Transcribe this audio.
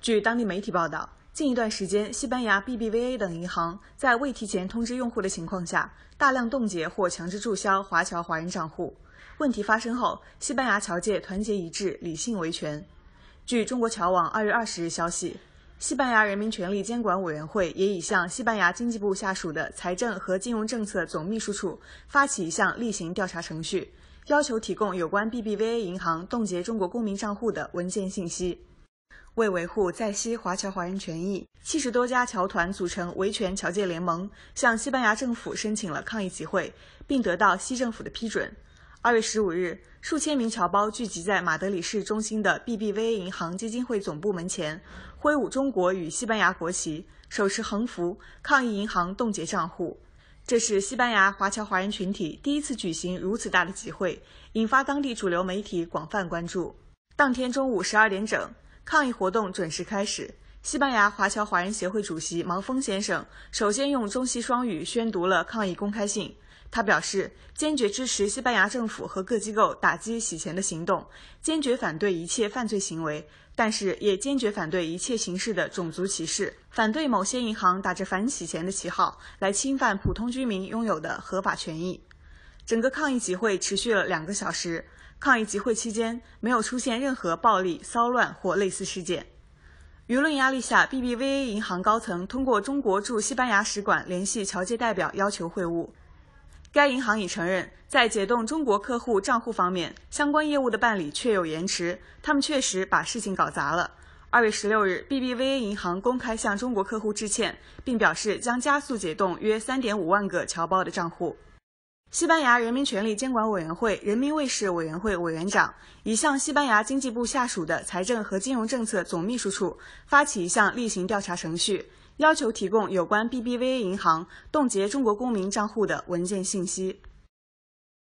据当地媒体报道，近一段时间，西班牙 BBVA 等银行在未提前通知用户的情况下，大量冻结或强制注销华侨华人账户。问题发生后，西班牙侨界团结一致，理性维权。据中国侨网二月二十日消息，西班牙人民权利监管委员会也已向西班牙经济部下属的财政和金融政策总秘书处发起一项例行调查程序，要求提供有关 BBVA 银行冻结中国公民账户的文件信息。为维护在西华侨华人权益，七十多家侨团组成维权侨界联盟，向西班牙政府申请了抗议集会，并得到西政府的批准。二月十五日，数千名侨胞聚集在马德里市中心的 BBVA 银行基金会总部门前，挥舞中国与西班牙国旗，手持横幅抗议银行冻结账户。这是西班牙华侨华人群体第一次举行如此大的集会，引发当地主流媒体广泛关注。当天中午十二点整。抗议活动准时开始。西班牙华侨华人协会主席毛峰先生首先用中西双语宣读了抗议公开信。他表示，坚决支持西班牙政府和各机构打击洗钱的行动，坚决反对一切犯罪行为，但是也坚决反对一切形式的种族歧视，反对某些银行打着反洗钱的旗号来侵犯普通居民拥有的合法权益。整个抗议集会持续了两个小时。抗议集会期间没有出现任何暴力骚乱或类似事件。舆论压力下，BBVA 银行高层通过中国驻西班牙使馆联系侨界代表，要求会晤。该银行已承认，在解冻中国客户账户方面，相关业务的办理确有延迟，他们确实把事情搞砸了。二月十六日，BBVA 银行公开向中国客户致歉，并表示将加速解冻约三点五万个侨胞的账户。西班牙人民权利监管委员会人民卫士委员会委员长已向西班牙经济部下属的财政和金融政策总秘书处发起一项例行调查程序，要求提供有关 BBVA 银行冻结中国公民账户的文件信息。